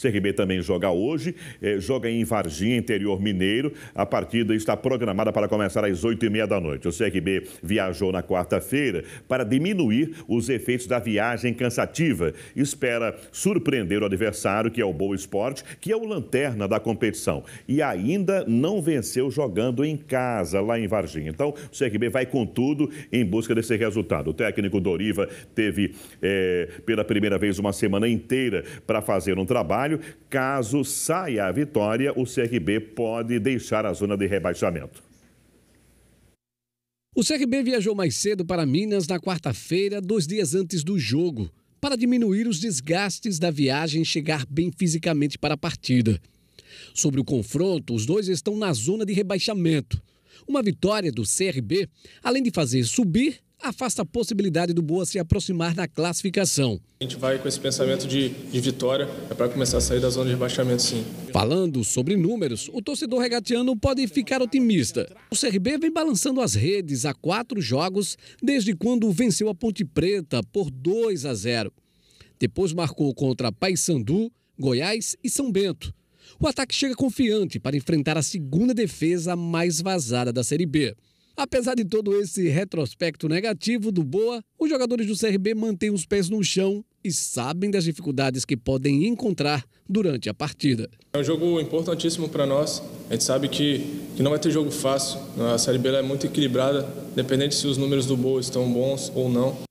CRB também joga hoje, eh, joga em Varginha, interior mineiro. A partida está programada para começar às 8h30 da noite. O CRB viajou na quarta-feira para diminuir os efeitos da viagem cansativa. Espera surpreender o adversário, que é o Boa Esporte, que é o lanterna da competição. E ainda não venceu jogando em casa, lá em Varginha. Então, o CRB vai com tudo em busca desse resultado. O técnico Doriva teve, eh, pela primeira vez, uma semana inteira para fazer um trabalho Caso saia a vitória, o CRB pode deixar a zona de rebaixamento. O CRB viajou mais cedo para Minas na quarta-feira, dois dias antes do jogo, para diminuir os desgastes da viagem e chegar bem fisicamente para a partida. Sobre o confronto, os dois estão na zona de rebaixamento. Uma vitória do CRB, além de fazer subir, afasta a possibilidade do Boa se aproximar da classificação. A gente vai com esse pensamento de, de vitória é para começar a sair da zona de rebaixamento, sim. Falando sobre números, o torcedor regateano pode ficar otimista. O CRB vem balançando as redes há quatro jogos desde quando venceu a Ponte Preta por 2 a 0. Depois marcou contra Paysandu, Goiás e São Bento. O ataque chega confiante para enfrentar a segunda defesa mais vazada da Série B. Apesar de todo esse retrospecto negativo do Boa, os jogadores do CRB mantêm os pés no chão e sabem das dificuldades que podem encontrar durante a partida. É um jogo importantíssimo para nós. A gente sabe que, que não vai ter jogo fácil. A Série B é muito equilibrada, dependente se os números do Boa estão bons ou não.